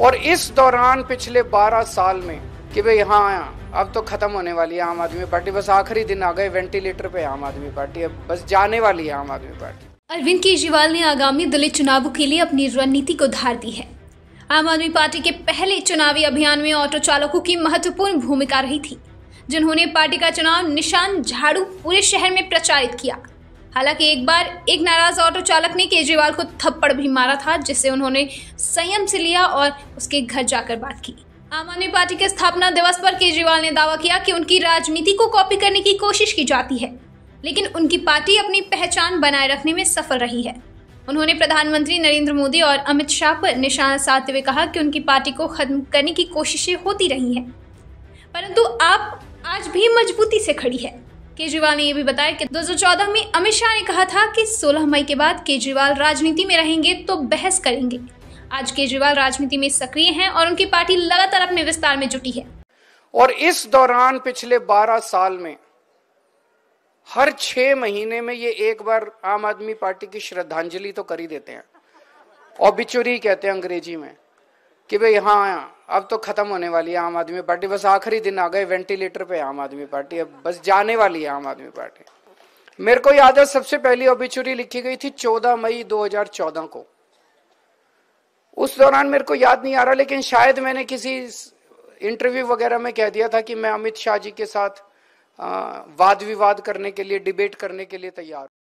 और इस दौरान पिछले 12 साल में कि भाई हाँ अब तो ख़त्म होने वाली है आम आदमी पार्टी बस आखिरी दिन आ गए वेंटिलेटर पे आम आदमी पार्टी अब बस जाने वाली है आम आदमी पार्टी अरविंद केजरीवाल ने आगामी दलित चुनावों के लिए अपनी रणनीति को धार दी है आम आदमी पार्टी के पहले चुनावी अभियान में ऑटो चालकों की महत्वपूर्ण भूमिका रही थी जिन्होंने पार्टी का चुनाव निशान झाड़ू पूरे शहर में प्रचारित किया हालांकि एक बार एक नाराज ऑटो चालक ने केजरीवाल को थप्पड़ भी मारा था जिससे उन्होंने संयम से लिया और उसके घर जाकर बात की आम आदमी पार्टी के स्थापना दिवस पर केजरीवाल ने दावा किया कि उनकी राजनीति को कॉपी करने की कोशिश की जाती है लेकिन उनकी पार्टी अपनी पहचान बनाए रखने में सफल रही है उन्होंने प्रधानमंत्री नरेंद्र मोदी और अमित शाह पर निशाना साधते हुए कहा कि उनकी पार्टी को खत्म करने की कोशिशें होती रही हैं परंतु आप आज भी मजबूती से खड़ी है केजरीवाल ने यह भी बताया कि 2014 में अमित शाह ने कहा था कि 16 मई के बाद केजरीवाल राजनीति में रहेंगे तो बहस करेंगे आज केजरीवाल राजनीति में सक्रिय हैं और उनकी पार्टी लगातार अपने विस्तार में जुटी है और इस दौरान पिछले 12 साल में हर छह महीने में ये एक बार आम आदमी पार्टी की श्रद्धांजलि तो कर ही देते हैं और बिचुरी कहते हैं अंग्रेजी में कि भाई हाँ अब तो खत्म होने वाली है आम आदमी पार्टी बस आखिरी दिन आ गए वेंटिलेटर पे आम आदमी पार्टी अब बस जाने वाली है आम आदमी पार्टी मेरे को याद है सबसे पहली ओबिचुरी लिखी गई थी 14 मई 2014 को उस दौरान मेरे को याद नहीं आ रहा लेकिन शायद मैंने किसी इंटरव्यू वगैरह में कह दिया था कि मैं अमित शाह जी के साथ वाद विवाद करने के लिए डिबेट करने के लिए तैयार